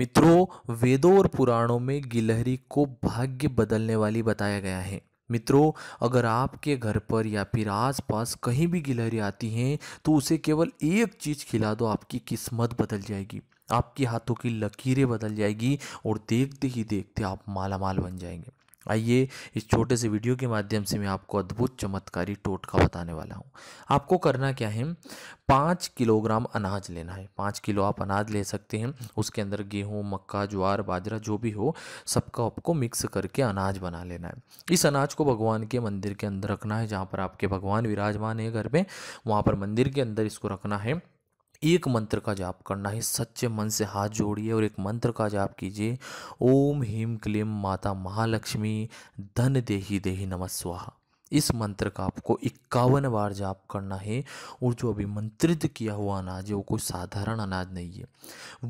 मित्रों वेदों और पुराणों में गिलहरी को भाग्य बदलने वाली बताया गया है मित्रों अगर आपके घर पर या फिर आसपास कहीं भी गिलहरी आती हैं तो उसे केवल एक चीज़ खिला दो आपकी किस्मत बदल जाएगी आपके हाथों की लकीरें बदल जाएगी और देखते ही देखते आप माला माल बन जाएंगे आइए इस छोटे से वीडियो के माध्यम से मैं आपको अद्भुत चमत्कारी टोटका बताने वाला हूँ आपको करना क्या है पाँच किलोग्राम अनाज लेना है पाँच किलो आप अनाज ले सकते हैं उसके अंदर गेहूँ मक्का ज्वार बाजरा जो भी हो सबका आपको मिक्स करके अनाज बना लेना है इस अनाज को भगवान के मंदिर के अंदर रखना है जहाँ पर आपके भगवान विराजमान है घर में वहाँ पर मंदिर के अंदर इसको रखना है एक मंत्र का जाप करना है सच्चे मन से हाथ जोड़िए और एक मंत्र का जाप कीजिए ओम ह्रीम क्लीम माता महालक्ष्मी धन देही देही नमस्वाहा इस मंत्र का आपको इक्यावन बार जाप करना है और जो अभिमंत्रित किया हुआ अनाज है वो कोई साधारण अनाज नहीं है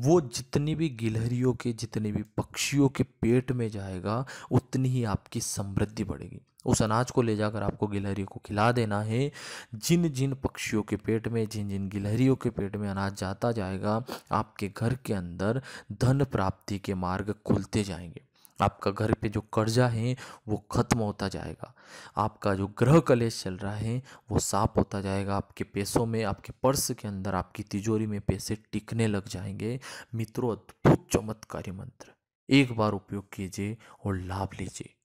वो जितनी भी गिलहरियों के जितने भी पक्षियों के पेट में जाएगा उतनी ही आपकी समृद्धि बढ़ेगी उस अनाज को ले जाकर आपको गिलहरी को खिला देना है जिन जिन पक्षियों के पेट में जिन जिन गिलहरियों के पेट में अनाज जाता जाएगा आपके घर के अंदर धन प्राप्ति के मार्ग खुलते जाएंगे आपका घर पे जो कर्जा है वो ख़त्म होता जाएगा आपका जो ग्रह कलेश चल रहा है वो साफ होता जाएगा आपके पैसों में आपके पर्स के अंदर आपकी तिजोरी में पैसे टिकने लग जाएंगे मित्रों अद्भुत चमत्कारी मंत्र एक बार उपयोग कीजिए और लाभ लीजिए